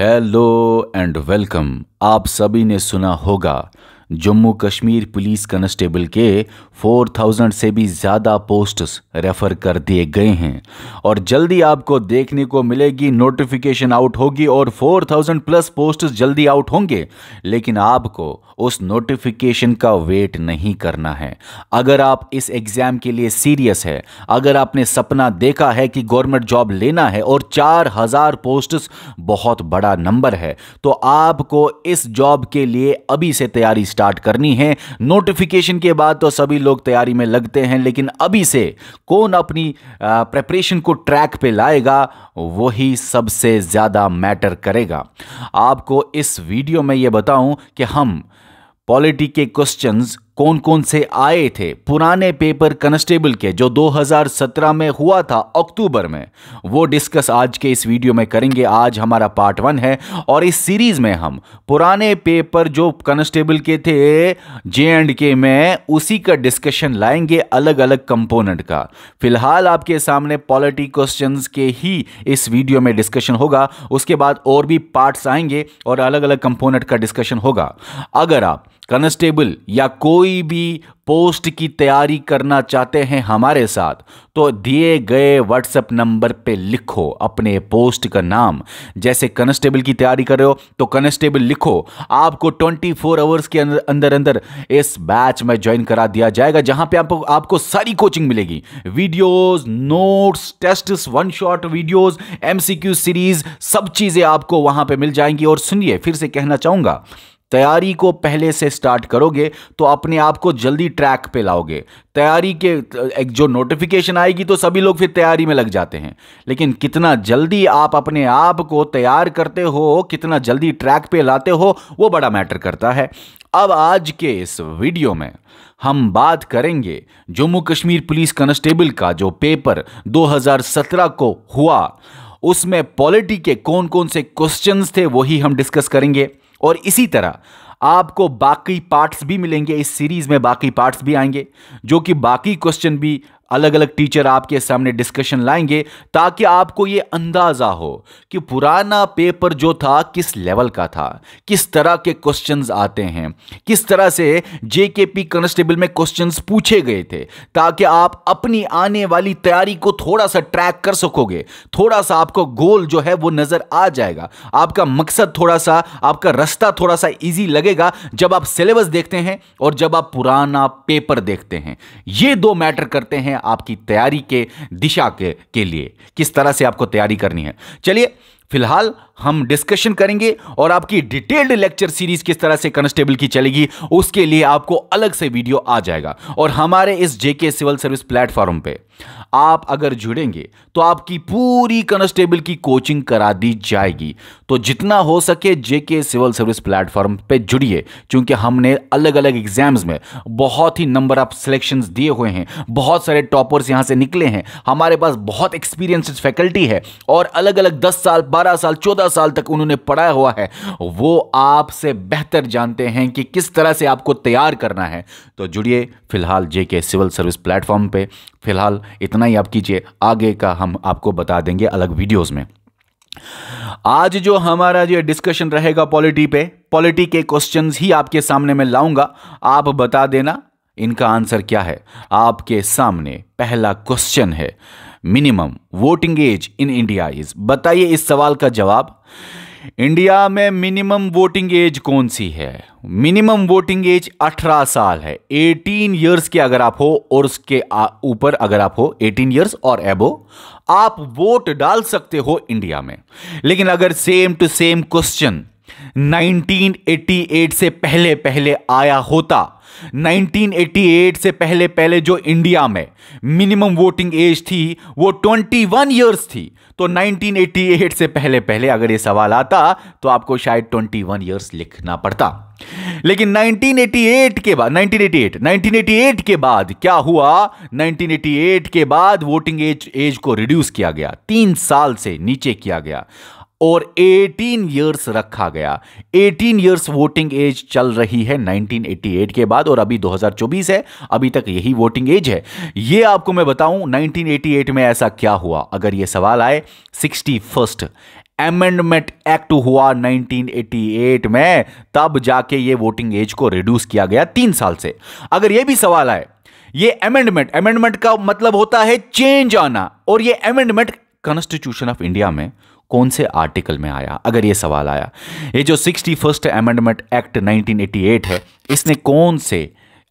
hello and welcome आप सभी ने सुना होगा जम्मू कश्मीर पुलिस कांस्टेबल के 4000 से भी ज़्यादा पोस्ट्स रेफर कर दिए गए हैं और जल्दी आपको देखने को मिलेगी नोटिफिकेशन आउट होगी और 4000 प्लस पोस्ट्स जल्दी आउट होंगे लेकिन आपको उस नोटिफिकेशन का वेट नहीं करना है अगर आप इस एग्ज़ाम के लिए सीरियस है अगर आपने सपना देखा है कि गवर्नमेंट जॉब लेना है और चार हजार पोस्ट्स बहुत बड़ा नंबर है तो आपको इस जॉब के लिए अभी से तैयारी स्टार्ट करनी है नोटिफिकेशन के बाद तो सभी लोग तैयारी में लगते हैं लेकिन अभी से कौन अपनी प्रेपरेशन को ट्रैक पे लाएगा वही सबसे ज़्यादा मैटर करेगा आपको इस वीडियो में यह बताऊं कि हम पॉलिटी के क्वेश्चंस कौन कौन से आए थे पुराने पेपर कांस्टेबल के जो 2017 में हुआ था अक्टूबर में वो डिस्कस आज के इस वीडियो में करेंगे आज हमारा पार्ट वन है और इस सीरीज में हम पुराने पेपर जो कांस्टेबल के थे जे एंड के में उसी का डिस्कशन लाएंगे अलग अलग कंपोनेंट का फिलहाल आपके सामने पॉलिटी क्वेश्चन के ही इस वीडियो में डिस्कशन होगा उसके बाद और भी पार्ट्स आएंगे और अलग अलग कंपोनेंट का डिस्कशन होगा अगर आप कांस्टेबल या कोई भी पोस्ट की तैयारी करना चाहते हैं हमारे साथ तो दिए गए व्हाट्सएप नंबर पे लिखो अपने पोस्ट का नाम जैसे कांस्टेबल की तैयारी कर रहे हो तो कांस्टेबल लिखो आपको 24 फोर आवर्स के अंदर अंदर इस बैच में ज्वाइन करा दिया जाएगा जहां पे आपको आपको सारी कोचिंग मिलेगी videos notes test one shot videos MCQ series सब चीजें आपको वहां पर मिल जाएंगी और सुनिए फिर से कहना चाहूंगा तैयारी को पहले से स्टार्ट करोगे तो अपने आप को जल्दी ट्रैक पे लाओगे तैयारी के एक जो नोटिफिकेशन आएगी तो सभी लोग फिर तैयारी में लग जाते हैं लेकिन कितना जल्दी आप अपने आप को तैयार करते हो कितना जल्दी ट्रैक पे लाते हो वो बड़ा मैटर करता है अब आज के इस वीडियो में हम बात करेंगे जम्मू कश्मीर पुलिस कांस्टेबल का जो पेपर 2017 को हुआ उसमें पॉलिटी के कौन कौन से क्वेश्चंस थे वही हम डिस्कस करेंगे और इसी तरह आपको बाकी पार्ट्स भी मिलेंगे इस सीरीज़ में बाकी पार्ट्स भी आएंगे जो कि बाकी क्वेश्चन भी अलग अलग टीचर आपके सामने डिस्कशन लाएंगे ताकि आपको ये अंदाज़ा हो कि पुराना पेपर जो था किस लेवल का था किस तरह के क्वेश्चंस आते हैं किस तरह से जे के पी कॉन्स्टेबल में क्वेश्चंस पूछे गए थे ताकि आप अपनी आने वाली तैयारी को थोड़ा सा ट्रैक कर सकोगे थोड़ा सा आपको गोल जो है वो नज़र आ जाएगा आपका मकसद थोड़ा सा आपका रास्ता थोड़ा सा ईजी लगेगा जब आप सिलेबस देखते हैं और जब आप पुराना पेपर देखते हैं ये दो मैटर करते हैं हैं आपकी तैयारी के दिशा के के लिए किस तरह से आपको तैयारी करनी है चलिए फिलहाल हम डिस्कशन करेंगे और आपकी डिटेल्ड लेक्चर सीरीज किस तरह से कांस्टेबल की चलेगी उसके लिए आपको अलग से वीडियो आ जाएगा और हमारे इस जेके सिविल सर्विस प्लेटफॉर्म पे आप अगर जुड़ेंगे तो आपकी पूरी कॉन्स्टेबल की कोचिंग करा दी जाएगी तो जितना हो सके जेके सिविल सर्विस प्लेटफॉर्म पे जुड़िए क्योंकि हमने अलग अलग एग्जाम्स में बहुत ही नंबर ऑफ सिलेक्शन दिए हुए हैं बहुत सारे टॉपर्स यहाँ से निकले हैं हमारे पास बहुत एक्सपीरियंस फैकल्टी है और अलग अलग दस साल बारह साल चौदह साल तक उन्होंने पढ़ाया हुआ है वो आपसे बेहतर जानते हैं कि किस तरह से आपको तैयार करना है तो जुड़िए फिलहाल जेके सिविल सर्विस प्लेटफॉर्म पे फिलहाल इतना इतना ही आप कीजिए आगे का हम आपको बता देंगे अलग वीडियोस में आज जो हमारा जो डिस्कशन रहेगा पॉलिटी पे पॉलिटी के क्वेश्चंस ही आपके सामने मैं लाऊंगा आप बता देना इनका आंसर क्या है आपके सामने पहला क्वेश्चन है minimum voting age in India is बताइए इस सवाल का जवाब इंडिया में मिनिमम वोटिंग एज कौन सी है मिनिमम वोटिंग एज 18 साल है 18 इयर्स के अगर आप हो और उसके ऊपर अगर आप हो 18 इयर्स और एबो आप वोट डाल सकते हो इंडिया में लेकिन अगर सेम टू सेम क्वेश्चन 1988 से पहले पहले आया होता 1988 से पहले पहले जो इंडिया में मिनिमम वोटिंग एज थी वो 21 इयर्स थी तो 1988 से पहले पहले अगर ये सवाल आता तो आपको शायद 21 इयर्स लिखना पड़ता लेकिन 1988 के बाद 1988 1988 के बाद क्या हुआ 1988 के बाद वोटिंग एज एज को रिड्यूस किया गया तीन साल से नीचे किया गया और 18 इयर्स रखा गया 18 इयर्स वोटिंग एज चल रही है 1988 के बाद और अभी 2024 है अभी तक यही वोटिंग एज है ये आपको मैं बताऊं 1988 में ऐसा क्या हुआ अगर ये सवाल आए सिक्सटी फर्स्ट एमेंडमेंट एक्ट हुआ 1988 में तब जाके ये वोटिंग एज को रिड्यूस किया गया तीन साल से अगर ये भी सवाल आए ये अमेंडमेंट अमेंडमेंट का मतलब होता है चेंज आना और ये अमेंडमेंट कॉन्स्टिट्यूशन ऑफ इंडिया में कौन से आर्टिकल में आया अगर ये सवाल आया ये जो सिक्सटी फर्स्ट अमेंडमेंट एक्ट 1988 है इसने कौन से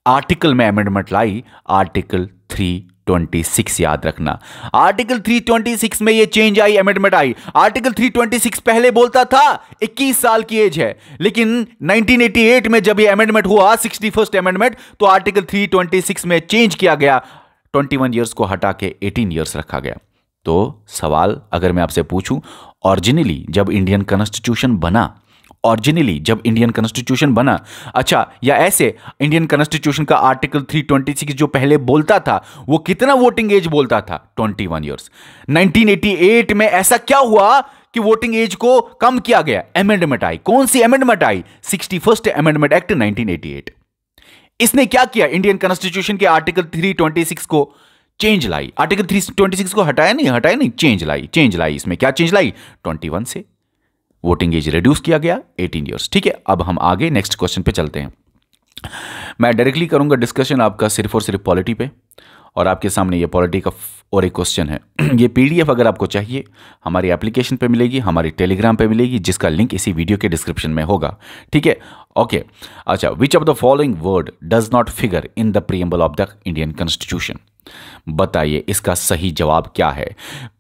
आर्टिकल में अमेंडमेंट लाई आर्टिकल 326 याद रखना आर्टिकल 326 में ये चेंज आई अमेंडमेंट आई आर्टिकल 326 पहले बोलता था 21 साल की एज है लेकिन 1988 में जब ये अमेंडमेंट हुआ सिक्सटी फर्स्ट अमेंडमेंट तो आर्टिकल 326 में चेंज किया गया 21 इयर्स को हटा के 18 इयर्स रखा गया तो सवाल अगर मैं आपसे पूछूं ऑरिजिनली जब इंडियन कॉन्स्टिट्यूशन बना ऑरिजिनली जब इंडियन कॉन्स्टिट्यूशन बना अच्छा या ऐसे इंडियन कॉन्स्टिट्यूशन का आर्टिकल 326 जो पहले बोलता था वो कितना वोटिंग एज बोलता था 21 वन ईयर्स 1988 में ऐसा क्या हुआ कि वोटिंग एज को कम किया गया अमेंडमेंट आई कौन सी अमेंडमेंट आई सिक्सटी फर्स्ट अमेंडमेंट एक्ट 1988 इसने क्या किया इंडियन कॉन्स्टिट्यूशन के आर्टिकल 326 को चेंज लाई आर्टिकल थ्री ट्वेंटी सिक्स को हटाया नहीं हटाया नहीं चेंज लाई चेंज लाई इसमें क्या चेंज लाई ट्वेंटी वन से वोटिंग एज रिड्यूस किया गया एटीन ईयर्स ठीक है अब हम आगे नेक्स्ट क्वेश्चन पे चलते हैं मैं डायरेक्टली करूंगा डिस्कशन आपका सिर्फ और सिर्फ पॉलिटी पे और आपके सामने ये पॉलिटी का और एक क्वेश्चन है ये पीडीएफ अगर आपको चाहिए हमारी एप्लीकेशन पे मिलेगी हमारी टेलीग्राम पे मिलेगी जिसका लिंक इसी वीडियो के डिस्क्रिप्शन में होगा ठीक है ओके अच्छा which of the following word does not figure in the preamble of the Indian constitution बताइए इसका सही जवाब क्या है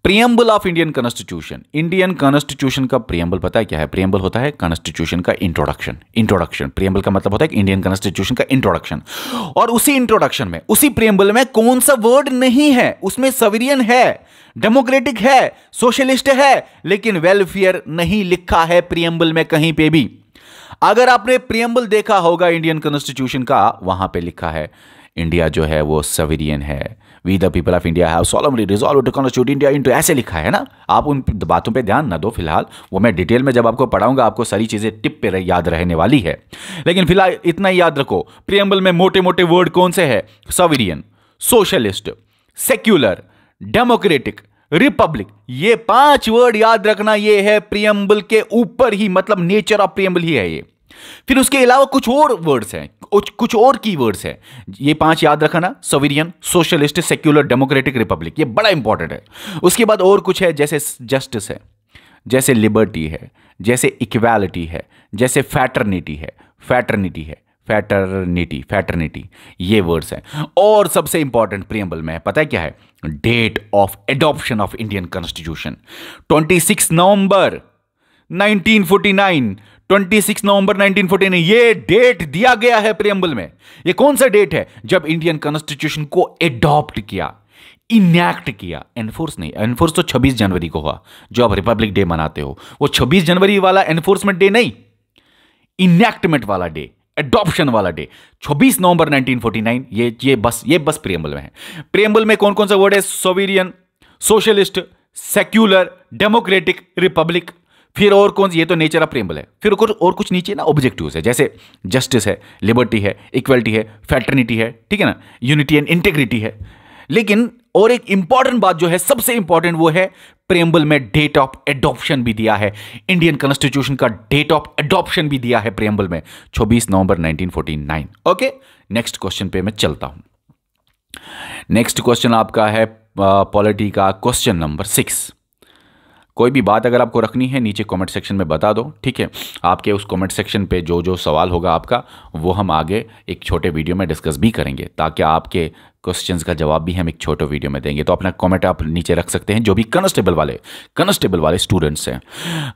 preamble of Indian constitution Indian constitution का प्रियम्बल पता है क्या है प्रियम्बल होता है कॉन्स्टिट्यूशन का इंट्रोडक्शन इंट्रोडक्शन प्रियम्बल का मतलब होता है इंडियन कॉन्स्टिट्यूशन का इंट्रोडक्शन और उसी इंट्रोडक्शन में उसी प्रियम्बल में कौन सा वर्ड नहीं है उसमें सविरियन है डेमोक्रेटिक है सोशलिस्ट है लेकिन वेलफेयर नहीं लिखा है प्रियम्बल में कहीं पे भी अगर आपने प्रियम्बल देखा होगा इंडियन कॉन्स्टिट्यूशन का वहां पे लिखा है इंडिया जो है वो सवेरियन है we the people of India have solemnly resolve to constitute India into ऐसे लिखा है ना आप उन बातों पे ध्यान ना दो फिलहाल वो मैं डिटेल में जब आपको पढ़ाऊंगा आपको सारी चीज़ें टिप पे रह, याद रहने वाली है लेकिन फिलहाल इतना ही याद रखो प्रियम्बल में मोटे मोटे वर्ड कौन से है sovereign socialist secular democratic republic ये पांच वर्ड याद रखना ये है प्रियम्बल के ऊपर ही मतलब नेचर ऑफ प्रियम्बल ही है ये फिर उसके अलावा कुछ और वर्ड्स हैं कुछ और की वर्ड्स हैं ये पांच याद रखना sovereign socialist secular democratic republic ये बड़ा इंपॉर्टेंट है उसके बाद और कुछ है जैसे जस्टिस है जैसे लिबर्टी है जैसे इक्वालिटी है जैसे फैटर्निटी है फैटर्निटी है फैटर्निटी फैटर्निटी ये वर्ड्स हैं और सबसे इंपॉर्टेंट प्रियम्बल में पता है क्या है date of adoption of Indian constitution 26 November 1949 26 November 1914 ये डेट दिया गया है प्रियम्बल में ये कौन सा डेट है जब इंडियन कॉन्स्टिट्यूशन को एडॉप्ट किया इनैक्ट किया एनफोर्स नहीं एनफोर्स तो 26 जनवरी को हुआ जो आप रिपब्लिक डे मनाते हो वो 26 जनवरी वाला एनफोर्समेंट डे नहीं इनैक्टमेंट वाला डे एडॉप्शन वाला डे 26 नवंबर 1949 ये ये बस ये बस प्रियम्बल में है प्रियम्बल में कौन कौन सा वर्ड है sovereign socialist secular democratic republic फिर और कौन ये तो नेचर ऑफ प्रेम्बल है फिर कुछ और कुछ नीचे ना ऑब्जेक्टिव्स है जैसे जस्टिस है लिबर्टी है इक्वलिटी है फैटर्निटी है ठीक है ना यूनिटी एंड इंटेग्रिटी है लेकिन और एक इंपॉर्टेंट बात जो है सबसे इंपॉर्टेंट वो है प्रेम्बल में डेट ऑफ एडॉप्शन भी दिया है इंडियन कॉन्स्टिट्यूशन का डेट ऑफ एडॉप्शन भी दिया है प्रेम्बल में 26 नवंबर 1949 ओके नेक्स्ट क्वेश्चन पे मैं चलता हूं नेक्स्ट क्वेश्चन आपका है पॉलिटी का क्वेश्चन नंबर सिक्स कोई भी बात अगर आपको रखनी है नीचे कमेंट सेक्शन में बता दो ठीक है आपके उस कमेंट सेक्शन पे जो जो सवाल होगा आपका वो हम आगे एक छोटे वीडियो में डिस्कस भी करेंगे ताकि आपके क्वेश्चंस का जवाब भी हम एक छोटे वीडियो में देंगे तो अपना कमेंट आप नीचे रख सकते हैं जो भी कॉन्स्टेबल वाले कॉन्स्टेबल वाले स्टूडेंट्स हैं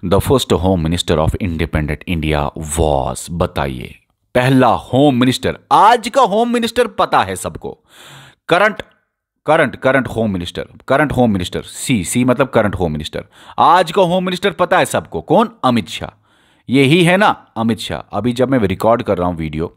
the first home minister of independent India was बताइए पहला होम मिनिस्टर आज का होम मिनिस्टर पता है सबको current current current home minister current home minister सी सी मतलब करंट होम मिनिस्टर आज का होम मिनिस्टर पता है सबको कौन अमित शाह ये ही है ना अमित शाह अभी जब मैं रिकॉर्ड कर रहा हूँ वीडियो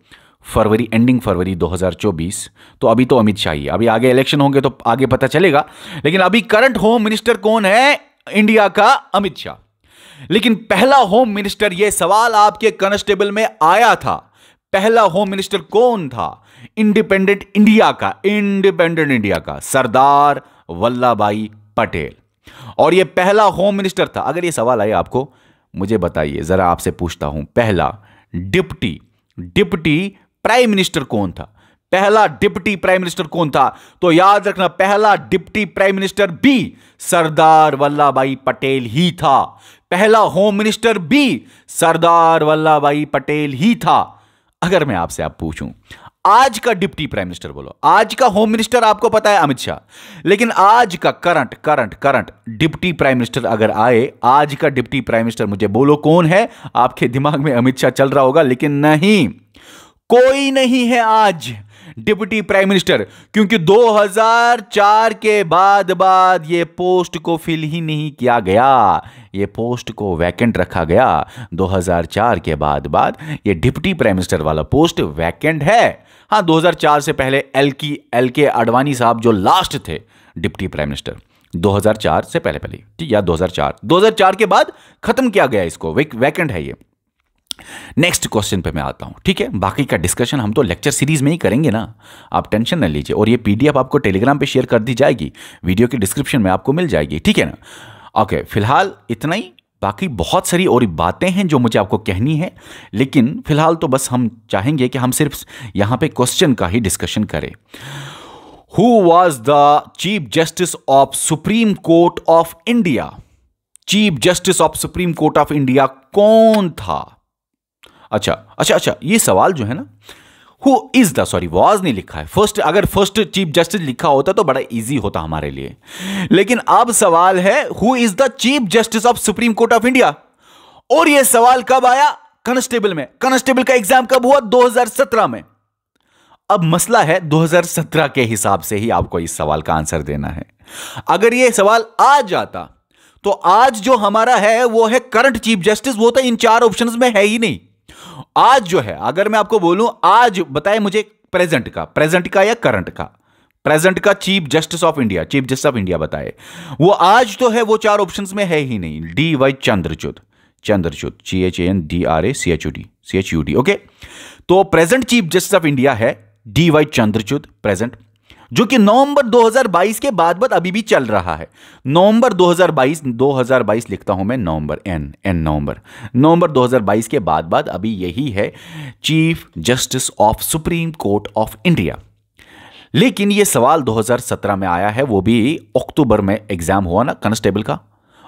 फरवरी एंडिंग फरवरी 2024 तो अभी तो अमित शाह ही अभी आगे इलेक्शन होंगे तो आगे पता चलेगा लेकिन अभी करंट होम मिनिस्टर कौन है इंडिया का अमित शाह लेकिन पहला होम मिनिस्टर यह सवाल आपके कॉन्स्टेबल में आया था पहला होम मिनिस्टर कौन था इंडिपेंडेंट इंडिया का इंडिपेंडेंट इंडिया का सरदार वल्लभ भाई पटेल और यह पहला होम मिनिस्टर था अगर यह सवाल आए आपको मुझे बताइए जरा आपसे पूछता हूं पहला डिप्टी डिप्टी प्राइम मिनिस्टर कौन था पहला डिप्टी प्राइम मिनिस्टर कौन था तो याद रखना पहला डिप्टी प्राइम मिनिस्टर भी सरदार वल्लभ भाई पटेल ही था पहला होम मिनिस्टर भी सरदार वल्लभ भाई पटेल ही था अगर मैं आपसे आप पूछूं आज का डिप्टी प्राइम मिनिस्टर बोलो आज का होम मिनिस्टर आपको पता है अमित शाह लेकिन आज का current current current deputy prime minister अगर आए आज का डिप्टी प्राइम मिनिस्टर मुझे बोलो कौन है आपके दिमाग में अमित शाह चल रहा होगा लेकिन नहीं कोई नहीं है आज डिप्टी प्राइम मिनिस्टर क्योंकि 2004 के बाद बाद ये पोस्ट को फिल ही नहीं किया गया ये पोस्ट को वैकेंट रखा गया 2004 के बाद बाद ये डिप्टी प्राइम मिनिस्टर वाला पोस्ट वैकेंट है हाँ 2004 से पहले एल की एल के आडवाणी साहब जो लास्ट थे डिप्टी प्राइम मिनिस्टर 2004 से पहले पहले ठीक या 2004 2004 के बाद खत्म किया गया इसको वैकेंट है ये नेक्स्ट क्वेश्चन पे मैं आता हूँ ठीक है बाकी का डिस्कशन हम तो लेक्चर सीरीज में ही करेंगे ना आप टेंशन ना लीजिए और ये पीडीएफ आपको टेलीग्राम पे शेयर कर दी जाएगी वीडियो के डिस्क्रिप्शन में आपको मिल जाएगी ठीक है ना ओके फिलहाल इतना ही बाकी बहुत सारी और बातें हैं जो मुझे आपको कहनी है लेकिन फिलहाल तो बस हम चाहेंगे कि हम सिर्फ यहाँ पे क्वेश्चन का ही डिस्कशन करें who was the chief justice of supreme court of India chief justice of supreme court of India कौन था अच्छा अच्छा अच्छा ये सवाल जो है ना who is the sorry was नहीं लिखा है फर्स्ट अगर फर्स्ट चीफ जस्टिस लिखा होता तो बड़ा इजी होता हमारे लिए लेकिन अब सवाल है who is the chief justice of supreme court of India और यह सवाल कब आया कांस्टेबल में कांस्टेबल का एग्जाम कब हुआ 2017 में अब मसला है 2017 के हिसाब से ही आपको इस सवाल का आंसर देना है अगर यह सवाल आ जाता तो आज जो हमारा है वो है करंट चीफ जस्टिस वो तो इन चार ऑप्शंस में है ही नहीं आज जो है अगर मैं आपको बोलूं आज बताए मुझे प्रेजेंट का प्रेजेंट का या करंट का प्रेजेंट का chief justice of India chief justice of India बताए वो आज तो है वो चार ऑप्शंस में है ही नहीं D Y Chandrachud Chandrachud C H N D R A C H U D C H U D okay तो present chief justice of India है डी वाई चंद्रचूड प्रेजेंट जो कि नवंबर 2022 के बाद बाद अभी भी चल रहा है नवंबर 2022 2022 लिखता हूं मैं नवंबर एन एन नवंबर नवंबर 2022 के बाद बाद अभी यही है chief justice of supreme court of India लेकिन यह सवाल 2017 में आया है वो भी अक्टूबर में एग्जाम हुआ ना कांस्टेबल का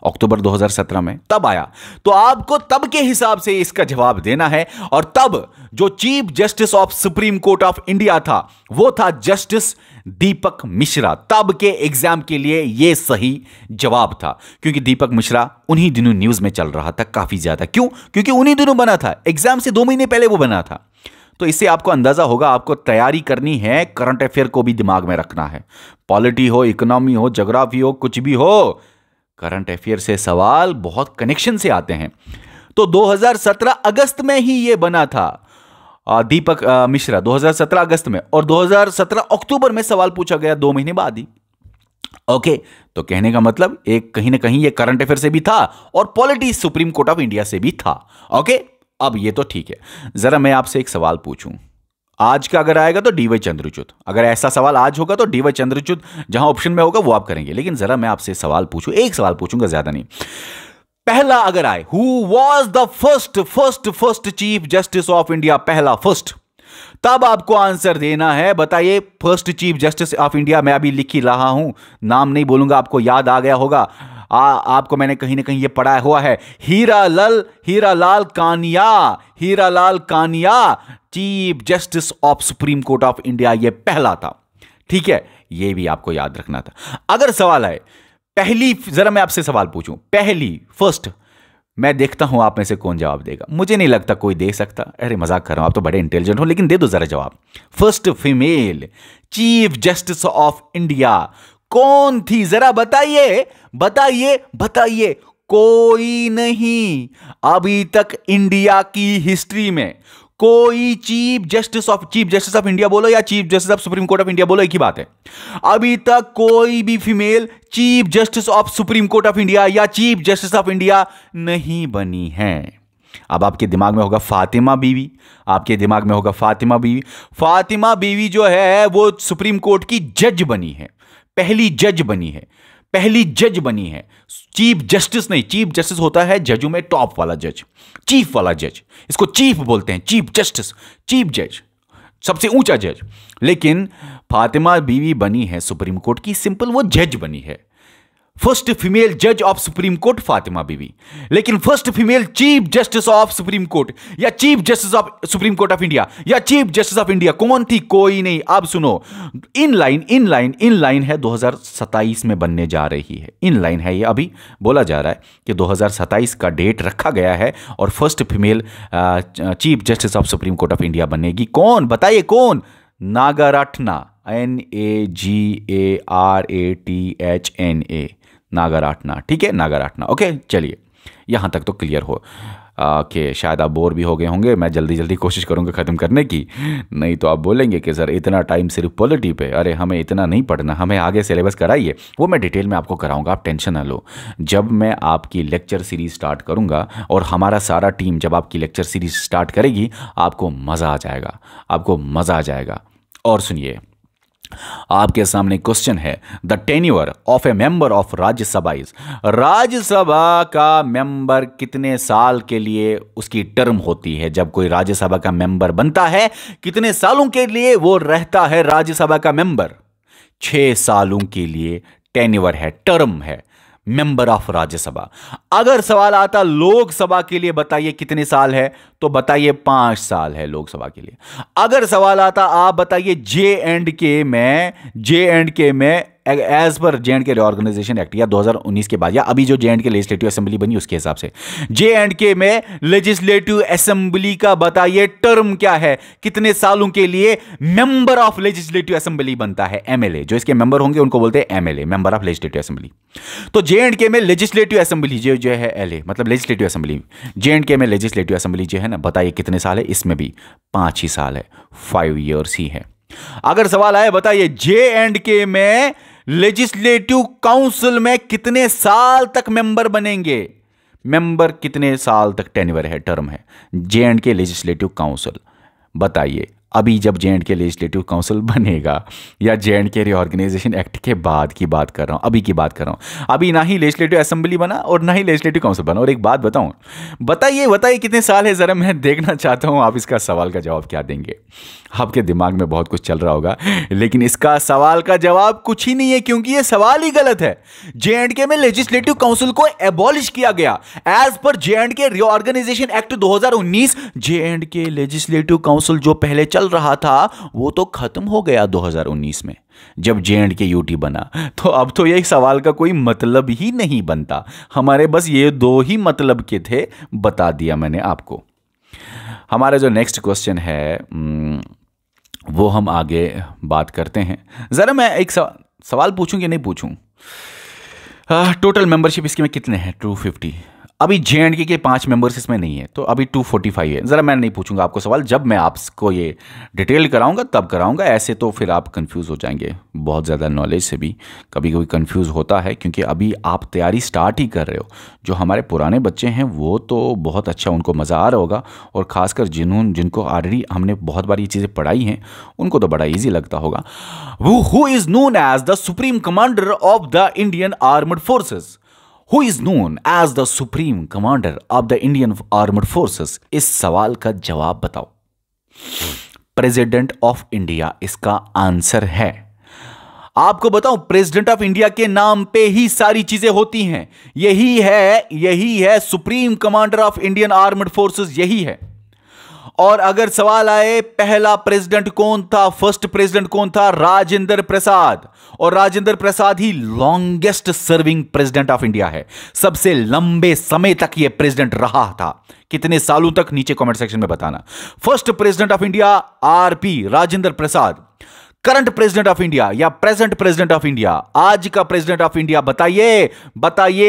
अक्टूबर 2017 में तब आया तो आपको तब के हिसाब से इसका जवाब देना है और तब जो chief justice of supreme court of India था वो था जस्टिस दीपक मिश्रा तब के एग्जाम के लिए यह सही जवाब था क्योंकि दीपक मिश्रा उन्हीं दिनों न्यूज में चल रहा था काफी ज्यादा क्यों क्योंकि उन्हीं दिनों बना था एग्जाम से दो महीने पहले वो बना था तो इससे आपको अंदाजा होगा आपको तैयारी करनी है करंट अफेयर को भी दिमाग में रखना है पॉलिटी हो इकोनॉमी हो जोग्राफी हो कुछ भी हो करंट अफेयर से सवाल बहुत कनेक्शन से आते हैं तो 2017 अगस्त में ही ये बना था दीपक मिश्रा 2017 अगस्त में और 2017 अक्टूबर में सवाल पूछा गया दो महीने बाद ही ओके तो कहने का मतलब एक कहीं ना कहीं ये करंट अफेयर से भी था और polity supreme court of India से भी था ओके अब ये तो ठीक है जरा मैं आपसे एक सवाल पूछूं आज का अगर आएगा तो डी वाई चंद्रचूत अगर ऐसा सवाल आज होगा तो डी वाई चंद्रचूत जहां ऑप्शन में होगा वो आप करेंगे लेकिन जरा मैं आपसे सवाल पूछूं एक सवाल पूछूंगा ज्यादा नहीं पहला अगर आए who was the first first first chief justice of India पहला फर्स्ट तब आपको आंसर देना है बताइए first chief justice of India मैं अभी लिखी रहा हूं नाम नहीं बोलूंगा आपको याद आ गया होगा आ, आपको मैंने कहीं ना कहीं ये पढ़ा हुआ है Hira Lal Hira Lal Kania Hira Lal Kania chief justice of supreme court of India ये पहला था ठीक है ये भी आपको याद रखना था अगर सवाल आए पहली जरा मैं आपसे सवाल पूछूं पहली फर्स्ट मैं देखता हूं आप में से कौन जवाब देगा मुझे नहीं लगता कोई दे सकता अरे मजाक कर रहा हूं आप तो बड़े इंटेलिजेंट हो लेकिन दे दो जरा जवाब first female chief justice of India कौन थी जरा बताइए बताइए बताइए कोई नहीं अभी तक इंडिया की हिस्ट्री में कोई chief justice of chief justice of India बोलो या chief justice of supreme court of India बोलो एक ही बात है अभी तक कोई भी female chief justice of supreme court of India या चीफ जस्टिस ऑफ इंडिया नहीं बनी है अब आपके दिमाग में होगा फातिमा बीवी आपके दिमाग में होगा फातिमा बीवी फातिमा बीवी जो है वो सुप्रीम कोर्ट की जज बनी है पहली जज बनी है पहली जज बनी है चीफ जस्टिस नहीं चीफ जस्टिस होता है जजों में टॉप वाला जज चीफ वाला जज इसको चीफ बोलते हैं चीफ जस्टिस चीफ जज सबसे ऊंचा जज लेकिन फातिमा बीवी बनी है सुप्रीम कोर्ट की सिंपल वो जज बनी है फर्स्ट फीमेल जज of supreme court Fatima Beevi लेकिन first female chief justice of supreme court या chief justice of supreme court of India या चीफ जस्टिस ऑफ इंडिया कौन थी कोई नहीं अब सुनो in line in line in line है दो में बनने जा रही है इन लाइन है ये अभी बोला जा रहा है कि दो का डेट रखा गया है और first female chief justice of supreme court of India बनेगी कौन बताइए कौन Nagarathna N A G A R A T H N A Nagarathna ठीक है नागाराटना ओके चलिए यहाँ तक तो क्लियर हो कि शायद आप बोर भी हो गए होंगे मैं जल्दी जल्दी कोशिश करूँगा ख़त्म करने की नहीं तो आप बोलेंगे कि सर इतना टाइम सिर्फ पॉलिटी पे अरे हमें इतना नहीं पढ़ना हमें आगे सिलेबस कराइए वो मैं डिटेल में आपको कराऊंगा आप टेंशन ना लो जब मैं आपकी लेक्चर सीरीज स्टार्ट करूँगा और हमारा सारा टीम जब आपकी लेक्चर सीरीज स्टार्ट करेगी आपको मज़ा आ जाएगा आपको मज़ा आ जाएगा और सुनिए आपके सामने क्वेश्चन है the tenure of a member of Rajya Sabha is Rajya Sabha का मेंबर कितने साल के लिए उसकी टर्म होती है जब कोई राज्यसभा का मेंबर बनता है कितने सालों के लिए वो रहता है राज्यसभा का मेंबर छह सालों के लिए टेन्यूअर है टर्म है मेंबर ऑफ राज्यसभा अगर सवाल आता लोकसभा के लिए बताइए कितने साल है तो बताइए पांच साल है लोकसभा के लिए अगर सवाल आता आप बताइए जे एंड के में जे एंड के में एज पर J and K reorganisation act या 2019 के बाद या अभी जो J and K legislative assembly बनी उसके हिसाब से जे एंड के में लेजिस्लेटिव असेंबली का बताइए टर्म क्या है कितने सालों के लिए मेंबर ऑफ लेजिस्लेटिव असेंबली बनता है एमएलए जो इसके मेंबर होंगे उनको बोलते हैं MLA member of legislative assembly तो जे एंड के में लेजिस्लेटिव असेंबली जो जो है एल मतलब लेजिस्लेटिव असेंबली जे एंड के में लेजिस्लेटिव असेंबली जो है है ना बताइए कितने साल है इसमें भी पांच ही साल है फाइव ईयर्स ही है अगर सवाल आए बताइए जे एंड के में लेजिस्लेटिव काउंसिल में कितने साल तक मेंबर बनेंगे मेंबर कितने साल तक टेनवर है टर्म है J and K legislative council बताइए अभी जब जे के लेजिस्लेटिव काउंसिल बनेगा या जे के रिओर्गेनाइजेशन एक्ट के बाद की बात कर रहा हूँ अभी की बात कर रहा हूँ अभी ना ही लेजिस्लेटिव असेंबली बना और ना ही लेजिस्लेटिव काउंसिल बना और एक बात बताऊँ बताइए बताइए कितने साल है ज़रा मैं देखना चाहता हूँ आप इसका सवाल का जवाब क्या देंगे आपके दिमाग में बहुत कुछ चल रहा होगा लेकिन इसका सवाल का जवाब कुछ ही नहीं है क्योंकि ये सवाल ही गलत है जे के में लेजिस्लेटिव काउंसिल को एबॉलिश किया गया एज पर J and K reorganisation act दो हजार उन्नीस J and K legislative council जो पहले चल रहा था वो तो ख़त्म हो गया 2019 में जब जे एंड के यूटी बना तो अब तो ये सवाल का कोई मतलब ही नहीं बनता हमारे बस ये दो ही मतलब के थे बता दिया मैंने आपको हमारा जो नेक्स्ट क्वेश्चन है वो हम आगे बात करते हैं ज़रा मैं एक सवाल सवाल पूछूं कि नहीं पूछूं टोटल मेंबरशिप इसके में कितने हैं टू फिफ्टी अभी जे के, के पांच मेंबर्स इसमें नहीं है तो अभी 245 है ज़रा मैं नहीं पूछूंगा आपको सवाल जब मैं आपको ये डिटेल कराऊंगा तब कराऊंगा ऐसे तो फिर आप कंफ्यूज हो जाएंगे बहुत ज़्यादा नॉलेज से भी कभी कभी कंफ्यूज होता है क्योंकि अभी आप तैयारी स्टार्ट ही कर रहे हो जो हमारे पुराने बच्चे हैं वो तो बहुत अच्छा उनको मज़ा आ रहा होगा और ख़ासकर जिन्होंने जिनको ऑलरेडी हमने बहुत बार ये चीज़ें पढ़ाई हैं उनको तो बड़ा ईजी लगता होगा वो who is known as the supreme commander of the Indian armed forces who is known as the supreme commander of the Indian armed forces इस सवाल का जवाब बताओ प्रेसिडेंट ऑफ इंडिया इसका आंसर है आपको बताऊं प्रेसिडेंट ऑफ इंडिया के नाम पे ही सारी चीजें होती हैं यही है यही है supreme commander of Indian armed forces यही है और अगर सवाल आए पहला प्रेसिडेंट कौन था फर्स्ट प्रेसिडेंट कौन था राजेंद्र प्रसाद और राजेंद्र प्रसाद ही longest serving president of India है सबसे लंबे समय तक यह प्रेसिडेंट रहा था कितने सालों तक नीचे कमेंट सेक्शन में बताना first president of India RP Rajendra Prasad current president of India या प्रेजेंट प्रेसिडेंट ऑफ इंडिया आज का प्रेसिडेंट ऑफ इंडिया बताइए बताइए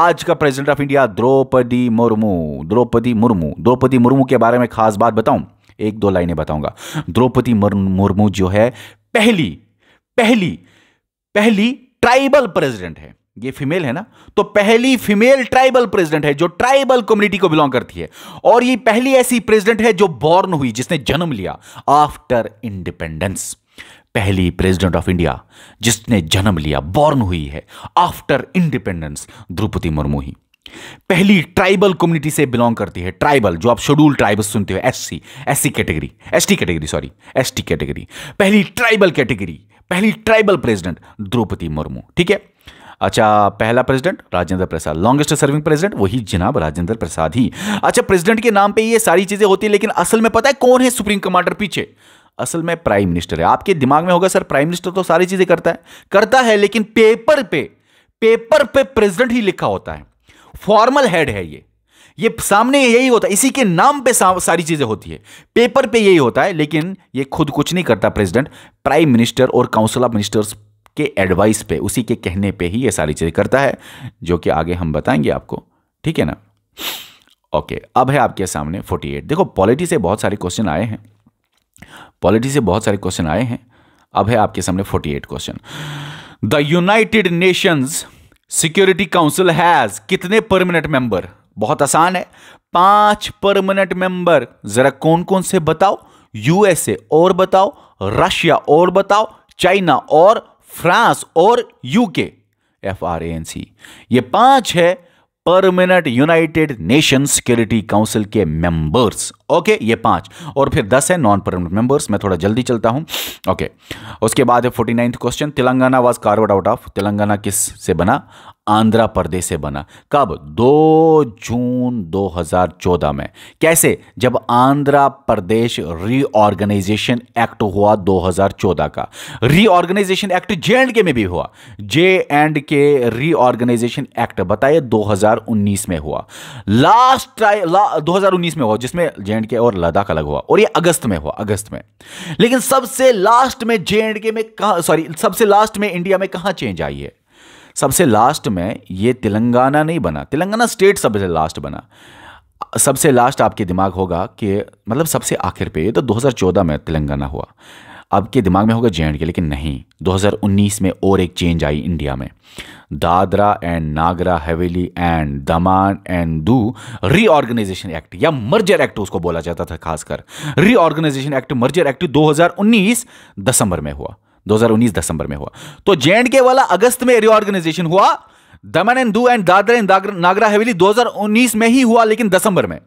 आज का president of India Draupadi Murmu Draupadi Murmu Draupadi Murmu के बारे में खास बात बताऊं एक दो लाइनें बताऊंगा द्रौपदी मुर्मू जो है पहली पहली पहली ट्राइबल प्रेसिडेंट है ये फीमेल है ना तो पहली फीमेल ट्राइबल प्रेसिडेंट है जो ट्राइबल कम्युनिटी को बिलोंग करती है और ये पहली ऐसी प्रेसिडेंट है जो बॉर्न हुई जिसने जन्म लिया आफ्टर इंडिपेंडेंस पहली प्रेसिडेंट ऑफ इंडिया जिसने जन्म लिया बॉर्न हुई है आफ्टर इंडिपेंडेंस द्रौपदी मुर्मू ही पहली ट्राइबल कम्युनिटी से बिलोंग करती है ट्राइबल जो आप शेड्यूल ट्राइबल्स सुनते हो S C S C category S T category sorry S T category पहली ट्राइबल कैटेगरी पहली ट्राइबल प्रेसिडेंट द्रौपदी मुर्मू ठीक है अच्छा पहला president Rajendra Prasad longest serving president वही जनाब राजेंद्र प्रसाद ही अच्छा प्रेसिडेंट के नाम पे ये सारी चीजें होती है लेकिन असल में पता है कौन है सुप्रीम कमांडर पीछे असल में प्राइम मिनिस्टर है आपके दिमाग में होगा सर प्राइम मिनिस्टर तो सारी चीजें करता है करता है लेकिन पेपर पे पेपर पे प्रेसिडेंट ही लिखा होता है फॉर्मल हेड है ये ये सामने यही होता है इसी के नाम पे सारी चीज़ें होती है पेपर पे यही होता है लेकिन ये खुद कुछ नहीं करता प्रेसिडेंट प्राइम मिनिस्टर और काउंसिल ऑफ मिनिस्टर्स के एडवाइस पे उसी के कहने पे ही ये सारी चीज़ें करता है जो कि आगे हम बताएंगे आपको ठीक है ना ओके अब है आपके सामने 48 देखो पॉलिटी से बहुत सारे क्वेश्चन आए हैं पॉलिटी से बहुत सारे क्वेश्चन आए हैं अब है आपके सामने 48 question the united nations security council has कितने परमानेंट मेंबर बहुत आसान है पांच परमानेंट मेंबर जरा कौन कौन से बताओ यूएसए और बताओ रशिया और बताओ चाइना और फ्रांस और UK F R N C ये पांच है permanent united nation security council के मेंबर्स ओके ये पांच और फिर दस है नॉन परमानेंट मेंबर्स मैं थोड़ा जल्दी चलता हूं ओके उसके बाद है forty ninth question Telangana was carved out of Telangana किस से बना आंध्र प्रदेश से बना कब 2 जून 2014 में कैसे जब आंध्र प्रदेश रीऑर्गेनाइजेशन एक्ट हुआ 2014 का रीऑर्गेनाइजेशन एक्ट जे एंड के में भी हुआ J and K reorganisation act बताइए 2019 में हुआ लास्ट ला, 2019 में हुआ जिसमें जे एंड के और लद्दाख अलग हुआ और ये अगस्त में हुआ अगस्त में लेकिन सबसे लास्ट में जे एंड के में कहा सॉरी सबसे लास्ट में इंडिया में कहा चेंज आई है सबसे लास्ट में ये तेलंगाना नहीं बना तेलंगाना स्टेट सबसे लास्ट बना सबसे लास्ट आपके दिमाग होगा कि मतलब सबसे आखिर पे तो 2014 में तेलंगाना हुआ आपके दिमाग में होगा जे एंड के लेकिन नहीं 2019 में और एक चेंज आई इंडिया में Dadra and Nagar Haveli and Daman and Diu reorganisation act या मर्जर एक्ट उसको बोला जाता था खासकर रीऑर्गेनाइजेशन एक्ट मर्जर एक्ट 2019 दिसंबर में हुआ 2019 दिसंबर में हुआ तो जे के वाला अगस्त में रिओर्गेनाइजेशन हुआ दमन एंड दू एंड दादरा एंड नागरा हवेली 2019 में ही हुआ लेकिन दिसंबर में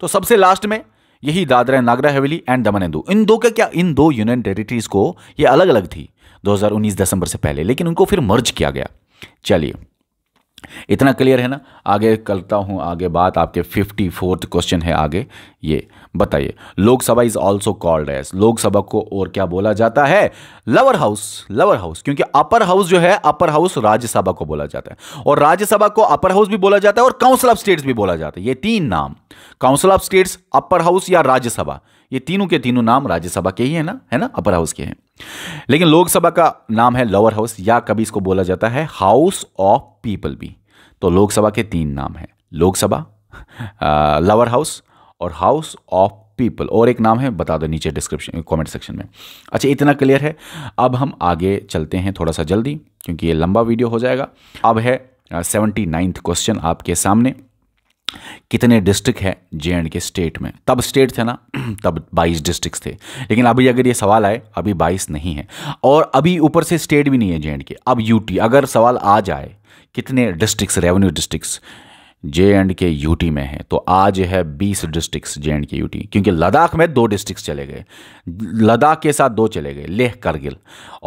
तो सबसे लास्ट में यही दादरा एंड नागरा हवेली एंड दमन एंड दू इन दो का क्या इन दो यूनियन टेरिटरीज को ये अलग अलग थी 2019 दिसंबर से पहले लेकिन उनको फिर मर्ज किया गया चलिए इतना क्लियर है ना आगे करता हूँ आगे बात आपके फिफ्टी फोर्थ क्वेश्चन है आगे ये बताइए Lok Sabha is also called as Lok Sabha को और क्या बोला जाता है लवर हाउस लवर हाउस क्योंकि अपर हाउस जो है अपर हाउस राज्यसभा को बोला जाता है और राज्यसभा को अपर हाउस भी बोला जाता है और काउंसिल ऑफ स्टेट्स भी बोला जाता है ये तीन नाम council of states upper house या राज्यसभा ये तीनों के तीनों नाम राज्यसभा के ही है ना है ना अपर हाउस के हैं लेकिन लोकसभा का नाम है लोअर हाउस या कभी इसको बोला जाता है हाउस ऑफ पीपल भी तो लोकसभा के तीन नाम हैं लोकसभा लोअर हाउस और हाउस ऑफ पीपल और एक नाम है बता दो नीचे डिस्क्रिप्शन कमेंट सेक्शन में अच्छा इतना क्लियर है अब हम आगे चलते हैं थोड़ा सा जल्दी क्योंकि ये लंबा वीडियो हो जाएगा अब है सेवेंटी नाइन्थ क्वेश्चन आपके सामने कितने डिस्ट्रिक्ट हैं जे एंड के स्टेट में तब स्टेट थे ना तब 22 डिस्ट्रिक्ट्स थे लेकिन अभी अगर ये सवाल आए अभी 22 नहीं है और अभी ऊपर से स्टेट भी नहीं है जे एंड के अब यूटी अगर सवाल आ जाए कितने districts revenue districts J and K UT में है तो आज है 20 district J and K UT क्योंकि लद्दाख में दो डिस्ट्रिक्स चले गए लद्दाख के साथ दो चले गए लेह करगिल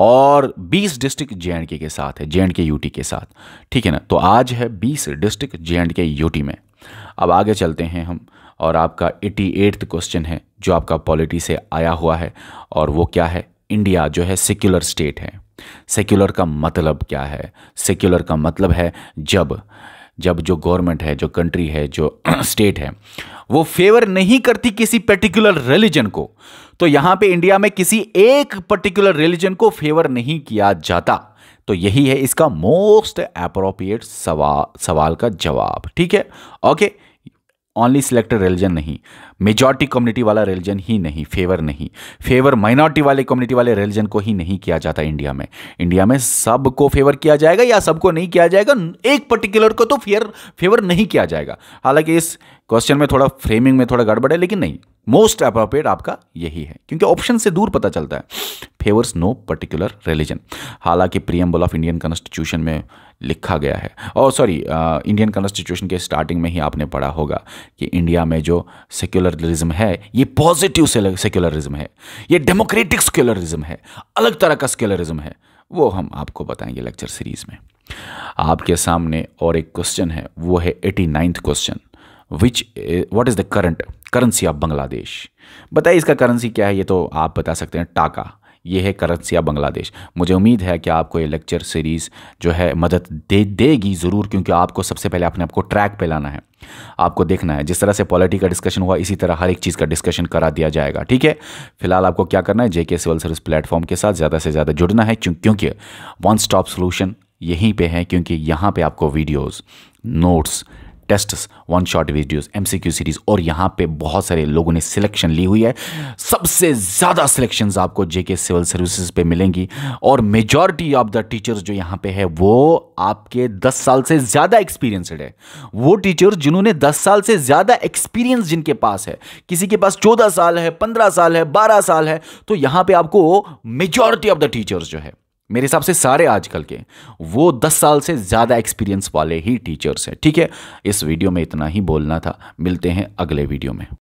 और 20 डिस्ट्रिक्ट जे एंड के साथ है जे एंड के यूटी के साथ ठीक है ना तो आज है 20 district J and K UT में अब आगे चलते हैं हम और आपका एटी एट्थ क्वेश्चन है जो आपका पॉलिटी से आया हुआ है और वो क्या है इंडिया जो है सेक्युलर स्टेट है सेक्युलर का मतलब क्या है सेक्युलर का मतलब है जब जब जो गवर्नमेंट है जो कंट्री है जो स्टेट है वो फेवर नहीं करती किसी पर्टिकुलर रिलीजन को तो यहां पे इंडिया में किसी एक पर्टिकुलर रिलीजन को फेवर नहीं किया जाता तो यही है इसका मोस्ट अप्रोप्रिएट सवाल सवाल का जवाब ठीक है ओके ओनली सिलेक्टेड रिलीजन नहीं मेजॉरिटी कम्युनिटी वाला रिलीजन ही नहीं फेवर नहीं फेवर माइनॉरिटी वाले कम्युनिटी वाले रिलीजन को ही नहीं किया जाता इंडिया में इंडिया में सबको फेवर किया जाएगा या सबको नहीं किया जाएगा एक पर्टिकुलर को तो फेयर फेवर नहीं किया जाएगा हालांकि इस क्वेश्चन में थोड़ा फ्रेमिंग में थोड़ा गड़बड़ है लेकिन नहीं मोस्ट अप्रोप्रिएट आपका यही है क्योंकि ऑप्शन से दूर पता चलता है फेवर्स नो पर्टिकुलर रिलीजन हालांकि प्रियम्बल ऑफ इंडियन कॉन्स्टिट्यूशन में लिखा गया है और सॉरी इंडियन कॉन्स्टिट्यूशन के स्टार्टिंग में ही आपने पढ़ा होगा कि इंडिया में जो सेक्युलरिज्म है ये पॉजिटिव सेक्युलरिज्म है ये डेमोक्रेटिक सेक्युलरिज्म है अलग तरह का सेक्युलरिज्म है वो हम आपको बताएंगे लेक्चर सीरीज़ में आपके सामने और एक क्वेश्चन है वो है eighty ninth question which what is the current currency of Bangladesh बताइए इसका करेंसी क्या है ये तो आप बता सकते हैं टाका ये है करेंसी ऑफ बांग्लादेश मुझे उम्मीद है कि आपको ये लेक्चर सीरीज़ जो है मदद दे देगी ज़रूर क्योंकि आपको सबसे पहले अपने आपको ट्रैक पे लाना है आपको देखना है जिस तरह से पॉलिटी का डिस्कशन हुआ इसी तरह हर एक चीज़ का डिस्कशन करा दिया जाएगा ठीक है फिलहाल आपको क्या करना है जेके सिविल सर्विस प्लेटफॉर्म के साथ ज़्यादा से ज़्यादा जुड़ना है क्योंकि वन स्टॉप सोल्यूशन यहीं पे है क्योंकि यहाँ पे आपको videos notes tests one shot videos MCQ series और यहाँ पे बहुत सारे लोगों ने सिलेक्शन ली हुई है सबसे ज़्यादा सिलेक्शन आपको जेके सिविल सर्विसेज पे मिलेंगी और मेजॉरिटी ऑफ द टीचर्स जो यहाँ पे है वो आपके दस साल से ज़्यादा एक्सपीरियंसड है वो टीचर जिन्होंने दस साल से ज़्यादा एक्सपीरियंस जिनके पास है किसी के पास चौदह साल है पंद्रह साल है बारह साल है तो यहाँ पर आपको मेजोरिटी ऑफ द टीचर्स जो है मेरे हिसाब से सारे आजकल के वो दस साल से ज़्यादा एक्सपीरियंस वाले ही टीचर्स हैं ठीक है इस वीडियो में इतना ही बोलना था मिलते हैं अगले वीडियो में